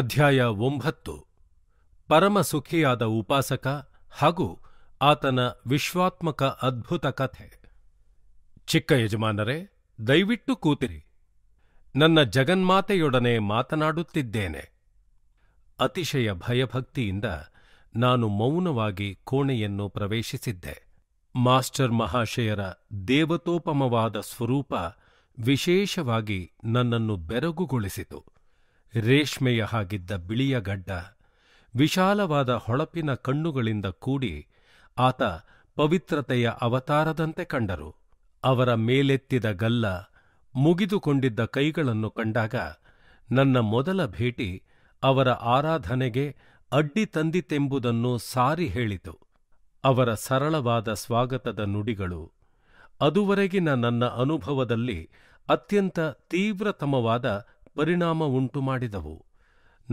ಅಧ್ಯಾಯ ಒಂಬತ್ತು ಪರಮಸುಖಿಯಾದ ಉಪಾಸಕ ಹಾಗೂ ಆತನ ವಿಶ್ವಾತ್ಮಕ ಅದ್ಭುತ ಕಥೆ ಚಿಕ್ಕ ಯಜಮಾನರೇ ದಯವಿಟ್ಟು ಕೂತಿರಿ ನನ್ನ ಜಗನ್ಮಾತೆಯೊಡನೆ ಮಾತನಾಡುತ್ತಿದ್ದೇನೆ ಅತಿಶಯ ಭಯಭಕ್ತಿಯಿಂದ ನಾನು ಮೌನವಾಗಿ ಕೋಣೆಯನ್ನು ಪ್ರವೇಶಿಸಿದ್ದೆ ಮಾಸ್ಟರ್ ಮಹಾಶಯರ ದೇವತೋಪಮವಾದ ಸ್ವರೂಪ ವಿಶೇಷವಾಗಿ ನನ್ನನ್ನು ಬೆರಗುಗೊಳಿಸಿತು ರೇಷ್ಮೆಯ ಹಾಗಿದ್ದ ಬಿಳಿಯ ಗಡ್ಡ ವಿಶಾಲವಾದ ಹೊಳಪಿನ ಕಣ್ಣುಗಳಿಂದ ಕೂಡಿ ಆತ ಪವಿತ್ರತೆಯ ಅವತಾರದಂತೆ ಕಂಡರು ಅವರ ಮೇಲೆತ್ತಿದ ಗಲ್ಲ ಮುಗಿದುಕೊಂಡಿದ್ದ ಕೈಗಳನ್ನು ಕಂಡಾಗ ನನ್ನ ಮೊದಲ ಭೇಟಿ ಅವರ ಆರಾಧನೆಗೆ ಅಡ್ಡಿ ತಂದಿತೆಂಬುದನ್ನು ಸಾರಿ ಹೇಳಿತು ಅವರ ಸರಳವಾದ ಸ್ವಾಗತದ ನುಡಿಗಳು ಅದುವರೆಗಿನ ನನ್ನ ಅನುಭವದಲ್ಲಿ ಅತ್ಯಂತ ತೀವ್ರತಮವಾದ ಪರಿಣಾಮ ಉಂಟುಮಾಡಿದವು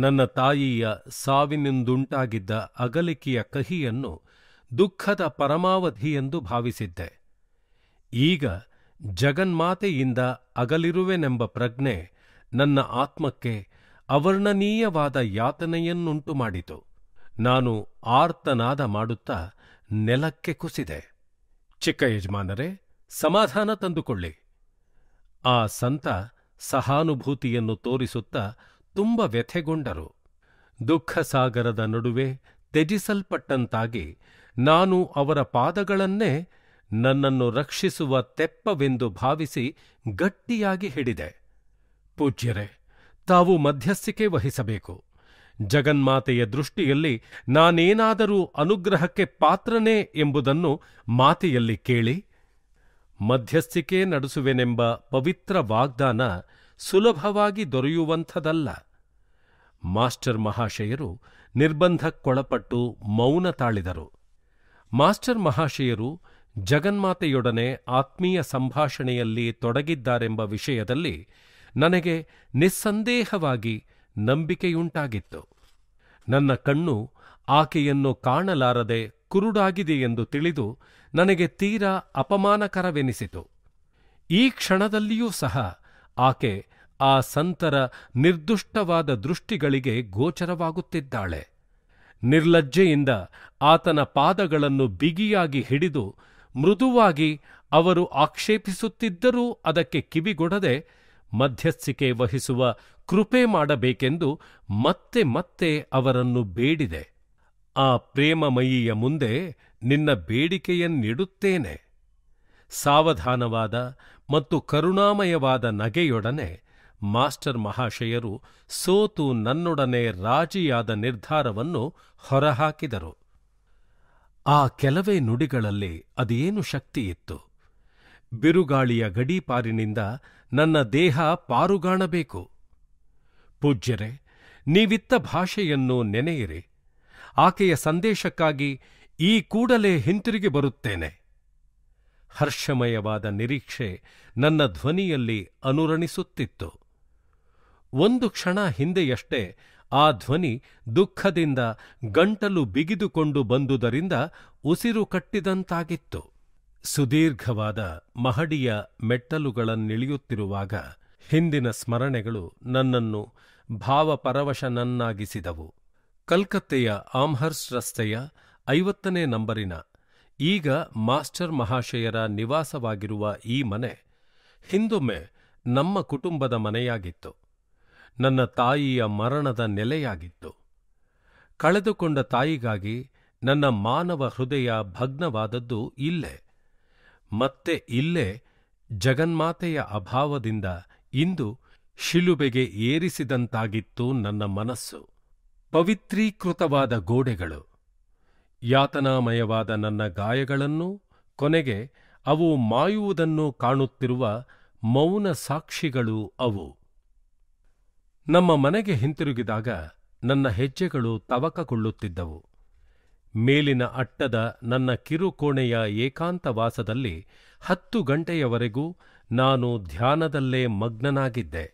ನನ್ನ ತಾಯಿಯ ಸಾವಿನಿಂದುಂಟಾಗಿದ್ದ ಅಗಲಿಕೆಯ ಕಹಿಯನ್ನು ದುಃಖದ ಪರಮಾವಧಿ ಎಂದು ಭಾವಿಸಿದ್ದೆ ಈಗ ಜಗನ್ಮಾತೆಯಿಂದ ಅಗಲಿರುವೆನೆಂಬ ಪ್ರಜ್ಞೆ ನನ್ನ ಆತ್ಮಕ್ಕೆ ಅವರ್ಣನೀಯವಾದ ಯಾತನೆಯನ್ನುಂಟು ಮಾಡಿತು ನಾನು ಆರ್ತನಾದ ಮಾಡುತ್ತಾ ನೆಲಕ್ಕೆ ಕುಸಿದೆ ಚಿಕ್ಕ ಯಜಮಾನರೇ ಸಮಾಧಾನ ತಂದುಕೊಳ್ಳಿ ಆ ಸಂತ ಸಹಾನುಭೂತಿಯನ್ನು ತೋರಿಸುತ್ತಾ ತುಂಬ ವ್ಯಥೆಗೊಂಡರು ದುಃಖಸಾಗರದ ನಡುವೆ ತ್ಯಜಿಸಲ್ಪಟ್ಟಂತಾಗಿ ನಾನು ಅವರ ಪಾದಗಳನ್ನೇ ನನ್ನನ್ನು ರಕ್ಷಿಸುವ ತೆಪ್ಪವೆಂದು ಭಾವಿಸಿ ಗಟ್ಟಿಯಾಗಿ ಹಿಡಿದೆ ಪೂಜ್ಯರೇ ತಾವು ಮಧ್ಯಸ್ಥಿಕೆ ವಹಿಸಬೇಕು ಜಗನ್ಮಾತೆಯ ದೃಷ್ಟಿಯಲ್ಲಿ ನಾನೇನಾದರೂ ಅನುಗ್ರಹಕ್ಕೆ ಪಾತ್ರನೇ ಎಂಬುದನ್ನು ಮಾತೆಯಲ್ಲಿ ಕೇಳಿ ಮಧ್ಯಸ್ಥಿಕೆ ನಡೆಸುವೆನೆಂಬ ಪವಿತ್ರ ವಾಗ್ದಾನ ಸುಲಭವಾಗಿ ದೊರೆಯುವಂಥದಲ್ಲ ಮಾಸ್ಟರ್ ಮಹಾಶಯರು ನಿರ್ಬಂಧಕ್ಕೊಳಪಟ್ಟು ಮೌನ ತಾಳಿದರು ಮಾಸ್ಟರ್ ಮಹಾಶಯರು ಜಗನ್ಮಾತೆಯೊಡನೆ ಆತ್ಮೀಯ ಸಂಭಾಷಣೆಯಲ್ಲಿ ತೊಡಗಿದ್ದಾರೆಂಬ ವಿಷಯದಲ್ಲಿ ನನಗೆ ನಿಸ್ಸಂದೇಹವಾಗಿ ನಂಬಿಕೆಯುಂಟಾಗಿತ್ತು ನನ್ನ ಕಣ್ಣು ಆಕೆಯನ್ನು ಕಾಣಲಾರದೆ ಕುರುಡಾಗಿದೆ ಎಂದು ತಿಳಿದು ನನಗೆ ತೀರಾ ಅಪಮಾನಕರವೆನಿಸಿತು ಈ ಕ್ಷಣದಲ್ಲಿಯೂ ಸಹ ಆಕೆ ಆ ಸಂತರ ನಿರ್ದುಷ್ಟವಾದ ದೃಷ್ಟಿಗಳಿಗೆ ಗೋಚರವಾಗುತ್ತಿದ್ದಾಳೆ ನಿರ್ಲಜ್ಜೆಯಿಂದ ಆತನ ಪಾದಗಳನ್ನು ಬಿಗಿಯಾಗಿ ಹಿಡಿದು ಮೃದುವಾಗಿ ಅವರು ಆಕ್ಷೇಪಿಸುತ್ತಿದ್ದರೂ ಅದಕ್ಕೆ ಕಿವಿಗೊಡದೆ ಮಧ್ಯಸ್ಥಿಕೆ ವಹಿಸುವ ಕೃಪೆ ಮಾಡಬೇಕೆಂದು ಮತ್ತೆ ಮತ್ತೆ ಅವರನ್ನು ಬೇಡಿದೆ ಆ ಪ್ರೇಮಮಯಿಯ ಮುಂದೆ ನಿನ್ನ ಬೇಡಿಕೆಯನ್ನಿಡುತ್ತೇನೆ ಸಾವಧಾನವಾದ ಮತ್ತು ಕರುಣಾಮಯವಾದ ನಗೆಯೊಡನೆ ಮಾಸ್ಟರ್ ಮಹಾಶಯರು ಸೋತು ನನ್ನೊಡನೆ ರಾಜಿಯಾದ ನಿರ್ಧಾರವನ್ನು ಹೊರಹಾಕಿದರು ಆ ಕೆಲವೇ ನುಡಿಗಳಲ್ಲಿ ಅದೇನು ಶಕ್ತಿಯಿತ್ತು ಬಿರುಗಾಳಿಯ ಗಡೀಪಾರಿನಿಂದ ನನ್ನ ದೇಹ ಪಾರುಗಾಣಬೇಕು ಪೂಜ್ಯರೆ ನೀವಿತ್ತ ಭಾಷೆಯನ್ನು ನೆನೆಯಿರಿ ಆಕೆಯ ಸಂದೇಶಕ್ಕಾಗಿ ಈ ಕೂಡಲೇ ಹಿಂತಿರುಗಿ ಬರುತ್ತೇನೆ ಹರ್ಷಮಯವಾದ ನಿರೀಕ್ಷೆ ನನ್ನ ಧ್ವನಿಯಲ್ಲಿ ಅನುರಣಿಸುತ್ತಿತ್ತು ಒಂದು ಕ್ಷಣ ಹಿಂದೆಯಷ್ಟೇ ಆ ಧ್ವನಿ ದುಃಖದಿಂದ ಗಂಟಲು ಬಿಗಿದುಕೊಂಡು ಬಂದುದರಿಂದ ಉಸಿರು ಕಟ್ಟಿದಂತಾಗಿತ್ತು ಸುದೀರ್ಘವಾದ ಮಹಡಿಯ ಮೆಟ್ಟಲುಗಳನ್ನಿಳಿಯುತ್ತಿರುವಾಗ ಹಿಂದಿನ ಸ್ಮರಣೆಗಳು ನನ್ನನ್ನು ಭಾವಪರವಶನನ್ನಾಗಿಸಿದವು ಕಲ್ಕತ್ತೆಯ ಆಮ್ಹರ್ಸ್ ರಸ್ತೆಯ ಐವತ್ತನೇ ನಂಬರಿನ ಈಗ ಮಾಸ್ಟರ್ ಮಹಾಶಯರ ನಿವಾಸವಾಗಿರುವ ಈ ಮನೆ ಹಿಂದೊಮ್ಮೆ ನಮ್ಮ ಕುಟುಂಬದ ಮನೆಯಾಗಿತ್ತು ನನ್ನ ತಾಯಿಯ ಮರಣದ ನೆಲೆಯಾಗಿತ್ತು ಕಳೆದುಕೊಂಡ ತಾಯಿಗಾಗಿ ನನ್ನ ಮಾನವ ಹೃದಯ ಭಗ್ನವಾದದ್ದು ಇಲ್ಲೇ ಮತ್ತೆ ಇಲ್ಲೇ ಜಗನ್ಮಾತೆಯ ಅಭಾವದಿಂದ ಇಂದು ಶಿಲುಬೆಗೆ ಏರಿಸಿದಂತಾಗಿತ್ತು ನನ್ನ ಮನಸ್ಸು ಪವಿತ್ರೀಕೃತವಾದ ಗೋಡೆಗಳು ಯಾತನಾಮಯವಾದ ನನ್ನ ಗಾಯಗಳನ್ನು ಕೊನೆಗೆ ಅವು ಮಾಯುವುದನ್ನು ಕಾಣುತ್ತಿರುವ ಮೌನ ಸಾಕ್ಷಿಗಳು ಅವು ನಮ್ಮ ಮನೆಗೆ ಹಿಂತಿರುಗಿದಾಗ ನನ್ನ ಹೆಜ್ಜೆಗಳು ತವಕಗೊಳ್ಳುತ್ತಿದ್ದವು ಮೇಲಿನ ಅಟ್ಟದ ನನ್ನ ಕಿರುಕೋಣೆಯ ಏಕಾಂತವಾಸದಲ್ಲಿ ಹತ್ತು ಗಂಟೆಯವರೆಗೂ ನಾನು ಧ್ಯಾನದಲ್ಲೇ ಮಗ್ನನಾಗಿದ್ದೆ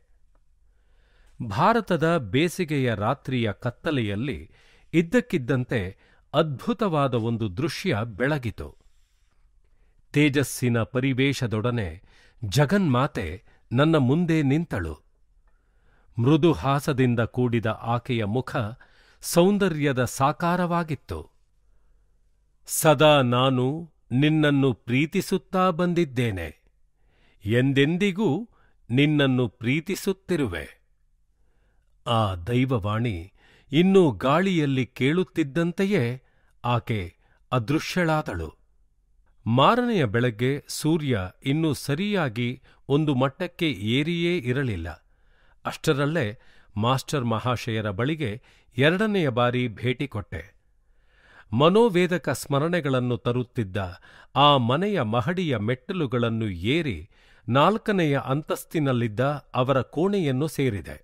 ಭಾರತದ ಬೇಸಿಗೆಯ ರಾತ್ರಿಯ ಕತ್ತಲೆಯಲ್ಲಿ ಇದ್ದಕ್ಕಿದ್ದಂತೆ ಅದ್ಭುತವಾದ ಒಂದು ದೃಶ್ಯ ಬೆಳಗಿತು ತೇಜಸ್ಸಿನ ಪರಿವೇಶದೊಡನೆ ಜಗನ್ಮಾತೆ ನನ್ನ ಮುಂದೆ ನಿಂತಳು ಮೃದು ಹಾಸದಿಂದ ಕೂಡಿದ ಆಕೆಯ ಮುಖ ಸೌಂದರ್ಯದ ಸಾಕಾರವಾಗಿತ್ತು ಸದಾ ನಾನು ನಿನ್ನನ್ನು ಪ್ರೀತಿಸುತ್ತಾ ಬಂದಿದ್ದೇನೆ ಎಂದೆಂದಿಗೂ ನಿನ್ನನ್ನು ಪ್ರೀತಿಸುತ್ತಿರುವೆ ಆ ದೈವವಾಣಿ ಇನ್ನೂ ಗಾಳಿಯಲ್ಲಿ ಕೇಳುತ್ತಿದ್ದಂತೆಯೇ ಆಕೆ ಅದೃಶ್ಯಳಾದಳು ಮಾರನೆಯ ಬೆಳಗ್ಗೆ ಸೂರ್ಯ ಇನ್ನೂ ಸರಿಯಾಗಿ ಒಂದು ಮಟ್ಟಕ್ಕೆ ಏರಿಯೇ ಇರಲಿಲ್ಲ ಅಷ್ಟರಲ್ಲೇ ಮಾಸ್ಟರ್ ಮಹಾಶಯರ ಬಳಿಗೆ ಎರಡನೆಯ ಬಾರಿ ಭೇಟಿ ಕೊಟ್ಟೆ ಮನೋವೇದಕ ಸ್ಮರಣೆಗಳನ್ನು ತರುತ್ತಿದ್ದ ಆ ಮನೆಯ ಮಹಡಿಯ ಮೆಟ್ಟಲುಗಳನ್ನು ಏರಿ ನಾಲ್ಕನೆಯ ಅಂತಸ್ತಿನಲ್ಲಿದ್ದ ಅವರ ಕೋಣೆಯನ್ನು ಸೇರಿದೆ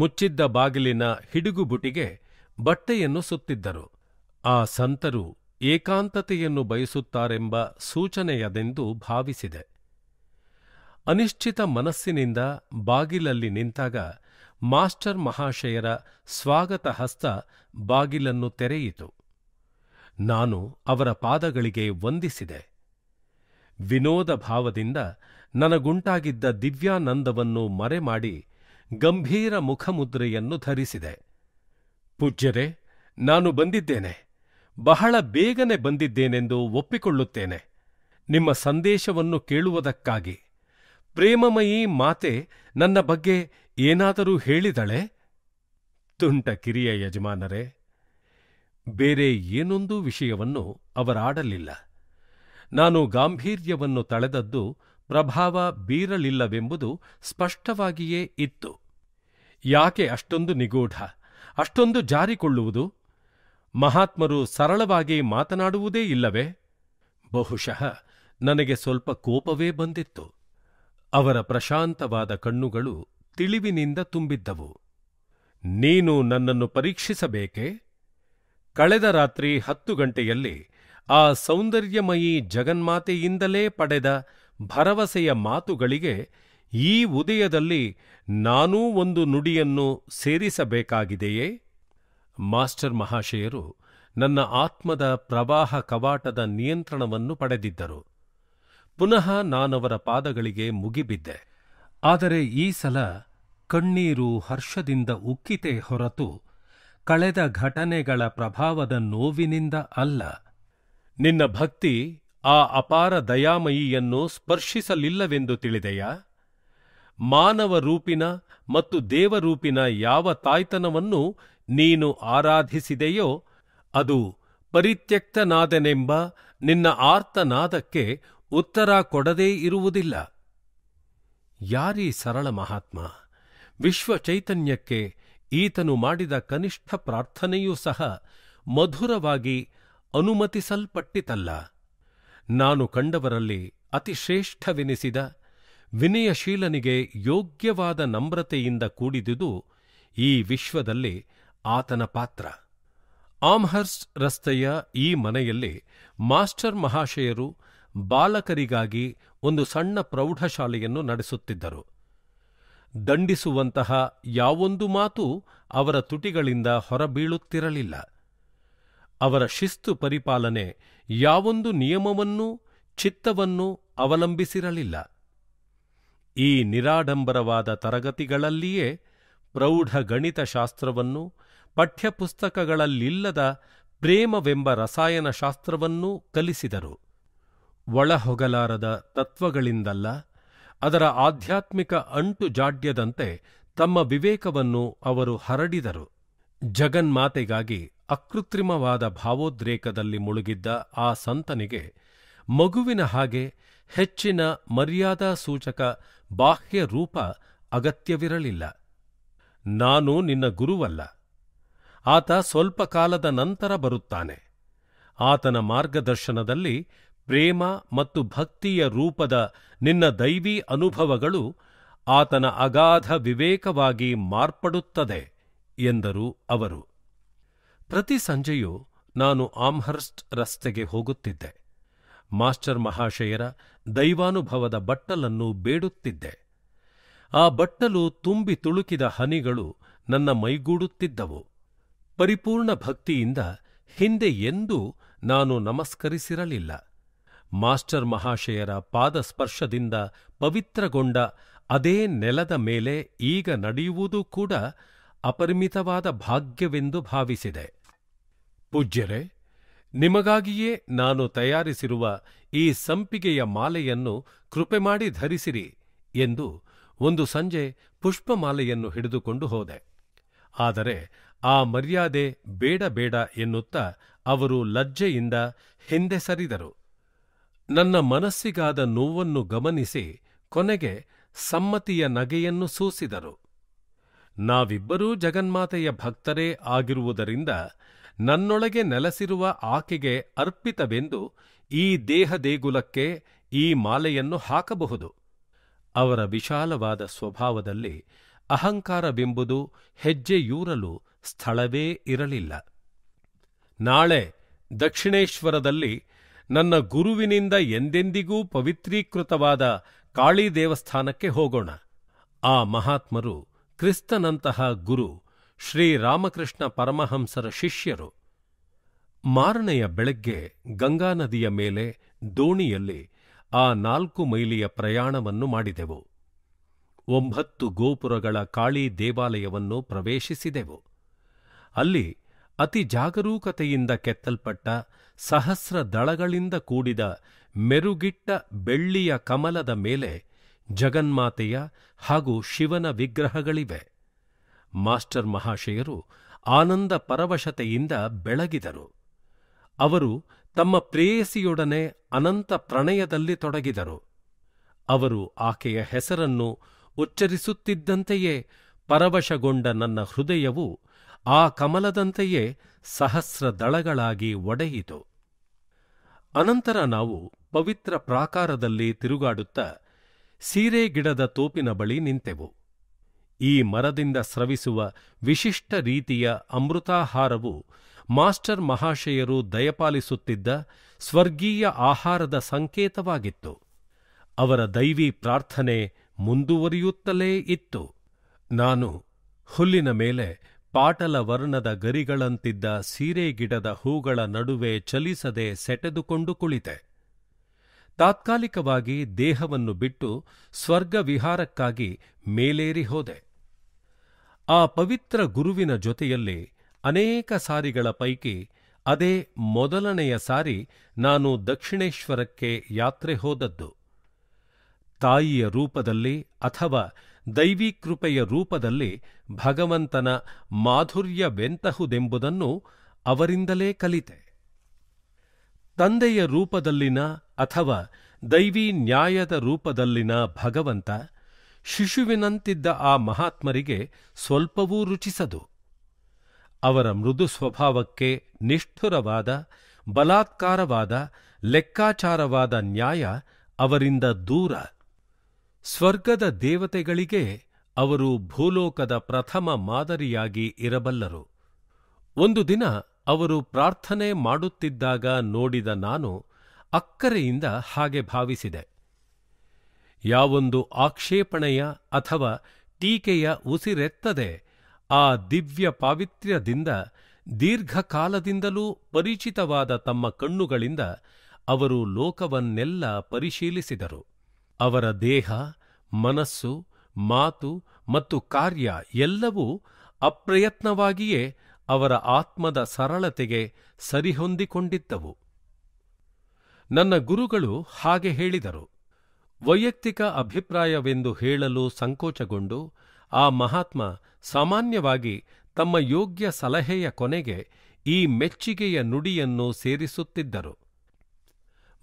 ಮುಚ್ಚಿದ್ದ ಬಾಗಿಲಿನ ಹಿಡಿಗುಬುಟಿಗೆ ಬಟ್ಟೆಯನ್ನು ಸುತ್ತಿದ್ದರು ಆ ಸಂತರು ಏಕಾಂತತೆಯನ್ನು ಬಯಸುತ್ತಾರೆಂಬ ಸೂಚನೆಯದೆಂದು ಭಾವಿಸಿದೆ ಅನಿಶ್ಚಿತ ಮನಸ್ಸಿನಿಂದ ಬಾಗಿಲಲ್ಲಿ ನಿಂತಾಗ ಮಾಸ್ಟರ್ ಮಹಾಶಯರ ಸ್ವಾಗತ ಹಸ್ತ ಬಾಗಿಲನ್ನು ತೆರೆಯಿತು ನಾನು ಅವರ ಪಾದಗಳಿಗೆ ವಂದಿಸಿದೆ ವಿನೋದ ಭಾವದಿಂದ ನನಗುಂಟಾಗಿದ್ದ ದಿವ್ಯಾನಂದವನ್ನು ಮರೆಮಾಡಿ ಗಂಭೀರ ಮುಖಮುದ್ರೆಯನ್ನು ಧರಿಸಿದೆ ಪೂಜ್ಯರೇ ನಾನು ಬಂದಿದ್ದೇನೆ ಬಹಳ ಬೇಗನೆ ಬಂದಿದ್ದೇನೆಂದು ಒಪ್ಪಿಕೊಳ್ಳುತ್ತೇನೆ ನಿಮ್ಮ ಸಂದೇಶವನ್ನು ಕೇಳುವುದಕ್ಕಾಗಿ ಪ್ರೇಮಮಯಿ ಮಾತೆ ನನ್ನ ಬಗ್ಗೆ ಏನಾದರೂ ಹೇಳಿದಳೆ ತುಂಟ ಕಿರಿಯ ಯಜಮಾನರೇ ಬೇರೆ ಏನೊಂದೂ ವಿಷಯವನ್ನು ಅವರಾಡಲಿಲ್ಲ ನಾನು ಗಾಂಭೀರ್ಯವನ್ನು ತಳೆದದ್ದು ಪ್ರಭಾವ ಬೀರಲಿಲ್ಲವೆಂಬುದು ಸ್ಪಷ್ಟವಾಗಿಯೇ ಇತ್ತು ಯಾಕೆ ಅಷ್ಟೊಂದು ನಿಗೂಢ ಅಷ್ಟೊಂದು ಜಾರಿಕೊಳ್ಳುವುದು ಮಹಾತ್ಮರು ಸರಳವಾಗಿ ಮಾತನಾಡುವುದೇ ಇಲ್ಲವೇ ಬಹುಶಃ ನನಗೆ ಸ್ವಲ್ಪ ಕೋಪವೇ ಬಂದಿತ್ತು ಅವರ ಪ್ರಶಾಂತವಾದ ಕಣ್ಣುಗಳು ತಿಳಿವಿನಿಂದ ತುಂಬಿದ್ದವು ನೀನು ನನ್ನನ್ನು ಪರೀಕ್ಷಿಸಬೇಕೆ ಕಳೆದ ರಾತ್ರಿ ಹತ್ತು ಗಂಟೆಯಲ್ಲಿ ಆ ಸೌಂದರ್ಯಮಯಿ ಜಗನ್ಮಾತೆಯಿಂದಲೇ ಪಡೆದ ಭರವಸೆಯ ಮಾತುಗಳಿಗೆ ಈ ಉದಯದಲ್ಲಿ ನಾನೂ ಒಂದು ನುಡಿಯನ್ನು ಸೇರಿಸಬೇಕಾಗಿದೆಯೇ ಮಾಸ್ಟರ್ ಮಹಾಶಯರು ನನ್ನ ಆತ್ಮದ ಪ್ರವಾಹ ಕವಾಟದ ನಿಯಂತ್ರಣವನ್ನು ಪಡೆದಿದ್ದರು ಪುನಃ ನಾನವರ ಪಾದಗಳಿಗೆ ಮುಗಿಬಿದ್ದೆ ಆದರೆ ಈ ಸಲ ಕಣ್ಣೀರು ಹರ್ಷದಿಂದ ಉಕ್ಕಿತೆ ಹೊರತು ಕಳೆದ ಘಟನೆಗಳ ಪ್ರಭಾವದ ನೋವಿನಿಂದ ಅಲ್ಲ ನಿನ್ನ ಭಕ್ತಿ ಆ ಅಪಾರ ದಯಾಮಯಿಯನ್ನು ಸ್ಪರ್ಶಿಸಲಿಲ್ಲವೆಂದು ತಿಳಿದೆಯಾ ಮಾನವ ರೂಪಿನ ಮತ್ತು ದೇವರೂಪಿನ ಯಾವ ತಾಯ್ತನವನ್ನೂ ನೀನು ಆರಾಧಿಸಿದೆಯೋ ಅದು ಪರಿತ್ಯಕ್ತನಾದನೆಂಬ ನಿನ್ನ ಆರ್ತನಾದಕ್ಕೆ ಉತ್ತರ ಕೊಡದೇ ಇರುವುದಿಲ್ಲ ಯಾರೀ ಸರಳ ಮಹಾತ್ಮ ವಿಶ್ವ ಚೈತನ್ಯಕ್ಕೆ ಈತನು ಮಾಡಿದ ಕನಿಷ್ಠ ಪ್ರಾರ್ಥನೆಯೂ ಸಹ ಮಧುರವಾಗಿ ಅನುಮತಿಸಲ್ಪಟ್ಟಿತಲ್ಲ ನಾನು ಕಂಡವರಲ್ಲಿ ಅತಿಶ್ರೇಷ್ಠವೆನಿಸಿದ ವಿನಯಶೀಲನಿಗೆ ಯೋಗ್ಯವಾದ ನಮ್ರತೆಯಿಂದ ಕೂಡಿದುದು ಈ ವಿಶ್ವದಲ್ಲಿ ಆತನ ಪಾತ್ರ ಆಮ್ಹರ್ಸ್ಟ್ ರಸ್ತೆಯ ಈ ಮನೆಯಲ್ಲಿ ಮಾಸ್ಟರ್ ಮಹಾಶಯರು ಬಾಲಕರಿಗಾಗಿ ಒಂದು ಸಣ್ಣ ಪ್ರೌಢಶಾಲೆಯನ್ನು ನಡೆಸುತ್ತಿದ್ದರು ದಂಡಿಸುವಂತಹ ಯಾವೊಂದು ಮಾತು ಅವರ ತುಟಿಗಳಿಂದ ಹೊರಬೀಳುತ್ತಿರಲಿಲ್ಲ ಅವರ ಶಿಸ್ತು ಪರಿಪಾಲನೆ ಯಾವೊಂದು ನಿಯಮವನ್ನೂ ಚಿತ್ತವನ್ನೂ ಅವಲಂಬಿಸಿರಲಿಲ್ಲ ಈ ನಿರಾಡಂಬರವಾದ ತರಗತಿಗಳಲ್ಲಿಯೇ ಪ್ರೌಢ ಗಣಿತಶಾಸ್ತ್ರವನ್ನು ಪಠ್ಯಪುಸ್ತಕಗಳಲ್ಲಿಲ್ಲದ ಪ್ರೇಮವೆಂಬ ರಸಾಯನಶಾಸ್ತ್ರವನ್ನೂ ಕಲಿಸಿದರು ಒಳಹೊಗಲಾರದ ತತ್ವಗಳಿಂದಲ್ಲ ಅದರ ಆಧ್ಯಾತ್ಮಿಕ ಅಂಟು ಜಾಡ್ಯದಂತೆ ತಮ್ಮ ವಿವೇಕವನ್ನು ಅವರು ಹರಡಿದರು ಜಗನ್ಮಾತೆಗಾಗಿ ಅಕೃತ್ರಿಮವಾದ ಭಾವೋದ್ರೇಕದಲ್ಲಿ ಮುಳುಗಿದ್ದ ಆ ಸಂತನಿಗೆ ಮಗುವಿನ ಹಾಗೆ ಹೆಚ್ಚಿನ ಮರ್ಯಾದಾ ಸೂಚಕ ಬಾಹ್ಯ ರೂಪ ಅಗತ್ಯವಿರಲಿಲ್ಲ ನಾನು ನಿನ್ನ ಗುರುವಲ್ಲ ಆತ ಸ್ವಲ್ಪ ಕಾಲದ ನಂತರ ಬರುತ್ತಾನೆ ಆತನ ಮಾರ್ಗದರ್ಶನದಲ್ಲಿ ಪ್ರೇಮ ಮತ್ತು ಭಕ್ತಿಯ ರೂಪದ ನಿನ್ನ ದೈವಿ ಅನುಭವಗಳು ಆತನ ಅಗಾಧ ವಿವೇಕವಾಗಿ ಮಾರ್ಪಡುತ್ತದೆ ಎಂದರು ಅವರು ಪ್ರತಿ ಸಂಜೆಯೂ ನಾನು ಆಮ್ಹರ್ಸ್ಟ್ ರಸ್ತೆಗೆ ಹೋಗುತ್ತಿದ್ದೆ ಮಾಸ್ಟರ್ ಮಹಾಶಯರ ದೈವಾನುಭವದ ಬಟ್ಟಲನ್ನು ಬೇಡುತ್ತಿದ್ದೆ ಆ ಬಟ್ಟಲು ತುಂಬಿ ತುಳುಕಿದ ಹನಿಗಳು ನನ್ನ ಮೈಗೂಡುತ್ತಿದ್ದವು ಪರಿಪೂರ್ಣ ಭಕ್ತಿಯಿಂದ ಹಿಂದೆ ಎಂದೂ ನಾನು ನಮಸ್ಕರಿಸಿರಲಿಲ್ಲ ಮಾಸ್ಟರ್ ಮಹಾಶಯರ ಪಾದಸ್ಪರ್ಶದಿಂದ ಪವಿತ್ರಗೊಂಡ ಅದೇ ನೆಲದ ಮೇಲೆ ಈಗ ನಡೆಯುವುದೂ ಕೂಡ ಅಪರಿಮಿತವಾದ ಭಾಗ್ಯವೆಂದು ಭಾವಿಸಿದೆ ಪೂಜ್ಯರೇ ನಿಮಗಾಗಿಯೇ ನಾನು ತಯಾರಿಸಿರುವ ಈ ಸಂಪಿಗೆಯ ಮಾಲೆಯನ್ನು ಕೃಪೆ ಮಾಡಿ ಧರಿಸಿರಿ ಎಂದು ಒಂದು ಸಂಜೆ ಪುಷ್ಪಮಾಲೆಯನ್ನು ಹಿಡಿದುಕೊಂಡು ಹೋದೆ ಆದರೆ ಆ ಮರ್ಯಾದೆ ಬೇಡ ಬೇಡ ಎನ್ನುತ್ತಾ ಅವರು ಲಜ್ಜೆಯಿಂದ ಹಿಂದೆ ಸರಿದರು ನನ್ನ ಮನಸ್ಸಿಗಾದ ನೋವನ್ನು ಗಮನಿಸಿ ಕೊನೆಗೆ ಸಮ್ಮತಿಯ ನಗೆಯನ್ನು ಸೂಸಿದರು ನಾವಿಬ್ಬರೂ ಜಗನ್ಮಾತೆಯ ಭಕ್ತರೇ ಆಗಿರುವುದರಿಂದ ನನ್ನೊಳಗೆ ನೆಲೆಸಿರುವ ಆಕೆಗೆ ಅರ್ಪಿತವೆಂದು ಈ ದೇಹ ದೇಗುಲಕ್ಕೆ ಈ ಮಾಲೆಯನ್ನು ಹಾಕಬಹುದು ಅವರ ವಿಶಾಲವಾದ ಸ್ವಭಾವದಲ್ಲಿ ಅಹಂಕಾರವೆಂಬುದು ಹೆಜ್ಜೆಯೂರಲು ಸ್ಥಳವೇ ಇರಲಿಲ್ಲ ನಾಳೆ ದಕ್ಷಿಣೇಶ್ವರದಲ್ಲಿ ನನ್ನ ಗುರುವಿನಿಂದ ಎಂದೆಂದಿಗೂ ಪವಿತ್ರೀಕೃತವಾದ ಕಾಳಿ ದೇವಸ್ಥಾನಕ್ಕೆ ಹೋಗೋಣ ಆ ಮಹಾತ್ಮರು ಕ್ರಿಸ್ತನಂತಹ ಗುರು ಶ್ರೀರಾಮಕೃಷ್ಣ ಪರಮಹಂಸರ ಶಿಷ್ಯರು ಮಾರನೆಯ ಬೆಳಗ್ಗೆ ಗಂಗಾ ನದಿಯ ಮೇಲೆ ದೋಣಿಯಲ್ಲಿ ಆ ನಾಲ್ಕು ಮೈಲಿಯ ಪ್ರಯಾಣವನ್ನು ಮಾಡಿದೆವು ಒಂಬತ್ತು ಗೋಪುರಗಳ ಕಾಳಿ ದೇವಾಲಯವನ್ನು ಪ್ರವೇಶಿಸಿದೆವು ಅಲ್ಲಿ ಅತಿ ಜಾಗರೂಕತೆಯಿಂದ ಕೆತ್ತಲ್ಪಟ್ಟ ಸಹಸ್ರ ದಳಗಳಿಂದ ಕೂಡಿದ ಮೆರುಗಿಟ್ಟ ಬೆಳ್ಳಿಯ ಕಮಲದ ಮೇಲೆ ಜಗನ್ಮಾತೆಯ ಹಾಗೂ ಶಿವನ ವಿಗ್ರಹಗಳಿವೆ ಮಾಸ್ಟರ್ ಮಹಾಶಯರು ಆನಂದ ಪರವಶತೆಯಿಂದ ಬೆಳಗಿದರು ಅವರು ತಮ್ಮ ಪ್ರೇಯಸಿಯೊಡನೆ ಅನಂತ ಪ್ರಣಯದಲ್ಲಿ ತೊಡಗಿದರು ಅವರು ಆಕೆಯ ಹೆಸರನ್ನು ಉಚ್ಚರಿಸುತ್ತಿದ್ದಂತೆಯೇ ಪರವಶಗೊಂಡ ನನ್ನ ಹೃದಯವು ಆ ಕಮಲದಂತೆಯೇ ಸಹಸ್ರ ದಳಗಳಾಗಿ ಒಡೆಯಿತು ಅನಂತರ ನಾವು ಪವಿತ್ರ ಪ್ರಾಕಾರದಲ್ಲಿ ತಿರುಗಾಡುತ್ತಾ ಸೀರೆ ಗಿಡದ ತೋಪಿನ ಬಳಿ ನಿಂತೆವು ಈ ಮರದಿಂದ ಸ್ರವಿಸುವ ವಿಶಿಷ್ಟ ರೀತಿಯ ಅಮೃತಾಹಾರವು ಮಾಸ್ಟರ್ ಮಹಾಶಯರು ದಯಪಾಲಿಸುತ್ತಿದ್ದ ಸ್ವರ್ಗೀಯ ಆಹಾರದ ಸಂಕೇತವಾಗಿತ್ತು ಅವರ ದೈವಿ ಪ್ರಾರ್ಥನೆ ಮುಂದುವರಿಯುತ್ತಲೇ ಇತ್ತು ನಾನು ಹುಲ್ಲಿನ ಮೇಲೆ ಪಾಟಲ ವರ್ಣದ ಗರಿಗಳಂತಿದ್ದ ಸೀರೆಗಿಡದ ಹೂಗಳ ನಡುವೆ ಚಲಿಸದೆ ಸೆಟೆದುಕೊಂಡು ಕುಳಿತೆ ತಾತ್ಕಾಲಿಕವಾಗಿ ದೇಹವನ್ನು ಬಿಟ್ಟು ಸ್ವರ್ಗವಿಹಾರಕ್ಕಾಗಿ ಮೇಲೇರಿ ಹೋದೆ ಆ ಪವಿತ್ರ ಗುರುವಿನ ಜೊತೆಯಲ್ಲಿ ಅನೇಕ ಸಾರಿಗಳ ಪೈಕಿ ಅದೇ ಮೊದಲನೆಯ ಸಾರಿ ನಾನು ದಕ್ಷಿಣೇಶ್ವರಕ್ಕೆ ಯಾತ್ರೆ ಹೋದದ್ದು ತಾಯಿಯ ರೂಪದಲ್ಲಿ ಅಥವಾ ದೈವೀಕೃಪೆಯ ರೂಪದಲ್ಲಿ ಭಗವಂತನ ಮಾಧುರ್ಯವೆಂತಹುದೆಂಬುದನ್ನು ಅವರಿಂದಲೇ ಕಲಿತೆ ತಂದೆಯ ರೂಪದಲ್ಲಿನ ಅಥವಾ ದೈವೀ ನ್ಯಾಯದ ರೂಪದಲ್ಲಿನ ಭಗವಂತ ಶಿಶುವಿನಂತಿದ್ದ ಆ ಮಹಾತ್ಮರಿಗೆ ಸ್ವಲ್ಪವೂ ರುಚಿಸದು ಅವರ ಮೃದು ಸ್ವಭಾವಕ್ಕೆ ನಿಷ್ಠುರವಾದ ಬಲಾತ್ಕಾರವಾದ ಲೆಕ್ಕಾಚಾರವಾದ ನ್ಯಾಯ ಅವರಿಂದ ದೂರ ಸ್ವರ್ಗದ ದೇವತೆಗಳಿಗೆ ಅವರು ಭೂಲೋಕದ ಪ್ರಥಮ ಮಾದರಿಯಾಗಿ ಇರಬಲ್ಲರು ಒಂದು ದಿನ ಅವರು ಪ್ರಾರ್ಥನೆ ಮಾಡುತ್ತಿದ್ದಾಗ ನೋಡಿದ ನಾನು ಅಕ್ಕರೆಯಿಂದ ಹಾಗೆ ಭಾವಿಸಿದೆ ಯಾವೊಂದು ಆಕ್ಷೇಪಣೆಯ ಅಥವಾ ಟೀಕೆಯ ಉಸಿರೆತ್ತದೆ ಆ ದಿವ್ಯ ಪಾವಿತ್ರ್ಯದಿಂದ ದೀರ್ಘಕಾಲದಿಂದಲೂ ಪರಿಚಿತವಾದ ತಮ್ಮ ಕಣ್ಣುಗಳಿಂದ ಅವರು ಲೋಕವನ್ನೆಲ್ಲ ಪರಿಶೀಲಿಸಿದರು ಅವರ ದೇಹ ಮನಸ್ಸು ಮಾತು ಮತ್ತು ಕಾರ್ಯ ಎಲ್ಲವೂ ಅಪ್ರಯತ್ನವಾಗಿಯೇ ಅವರ ಆತ್ಮದ ಸರಳತೆಗೆ ಸರಿಹೊಂದಿಕೊಂಡಿದ್ದವು ನನ್ನ ಗುರುಗಳು ಹಾಗೆ ಹೇಳಿದರು ವೈಯಕ್ತಿಕ ಅಭಿಪ್ರಾಯವೆಂದು ಹೇಳಲು ಸಂಕೋಚಗೊಂಡು ಆ ಮಹಾತ್ಮ ಸಾಮಾನ್ಯವಾಗಿ ತಮ್ಮ ಯೋಗ್ಯ ಸಲಹೆಯ ಕೊನೆಗೆ ಈ ಮೆಚ್ಚುಗೆಯ ನುಡಿಯನ್ನು ಸೇರಿಸುತ್ತಿದ್ದರು